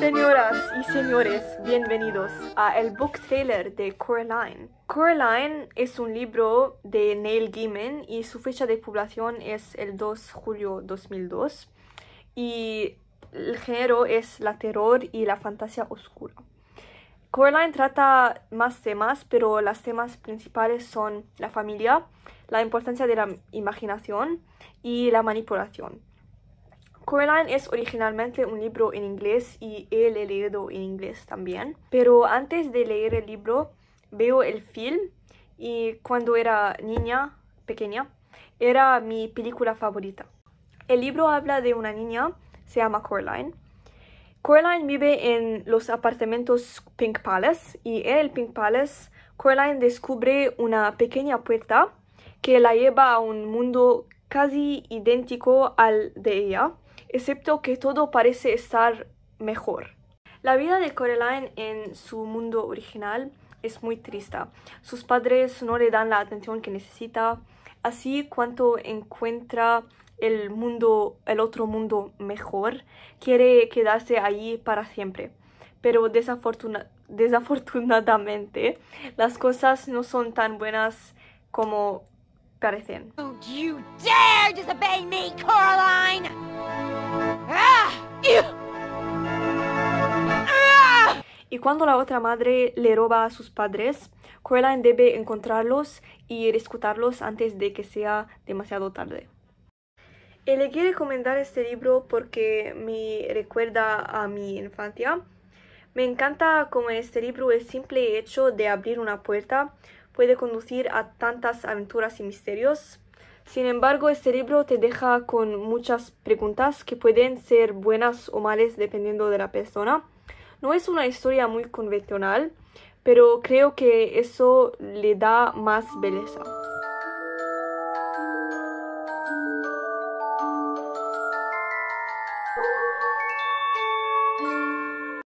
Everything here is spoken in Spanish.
Señoras y señores, bienvenidos a el book trailer de Coraline. Coraline es un libro de Neil Gaiman y su fecha de publicación es el 2 de julio 2002 y el género es la terror y la fantasía oscura. Coraline trata más temas, pero los temas principales son la familia, la importancia de la imaginación y la manipulación. Coraline es originalmente un libro en inglés y he leído en inglés también, pero antes de leer el libro veo el film y cuando era niña, pequeña, era mi película favorita. El libro habla de una niña, se llama Coraline, Coraline vive en los apartamentos Pink Palace y en el Pink Palace Coraline descubre una pequeña puerta que la lleva a un mundo casi idéntico al de ella, excepto que todo parece estar mejor. La vida de Coraline en su mundo original es muy triste. Sus padres no le dan la atención que necesita. Así cuanto encuentra el mundo, el otro mundo mejor, quiere quedarse allí para siempre. Pero desafortunadamente, las cosas no son tan buenas como parecen. Y cuando la otra madre le roba a sus padres, Coraline debe encontrarlos y rescatarlos antes de que sea demasiado tarde. Eh, le Elegí recomendar este libro porque me recuerda a mi infancia. Me encanta como este libro el simple hecho de abrir una puerta puede conducir a tantas aventuras y misterios. Sin embargo, este libro te deja con muchas preguntas que pueden ser buenas o malas dependiendo de la persona. No es una historia muy convencional, pero creo que eso le da más belleza.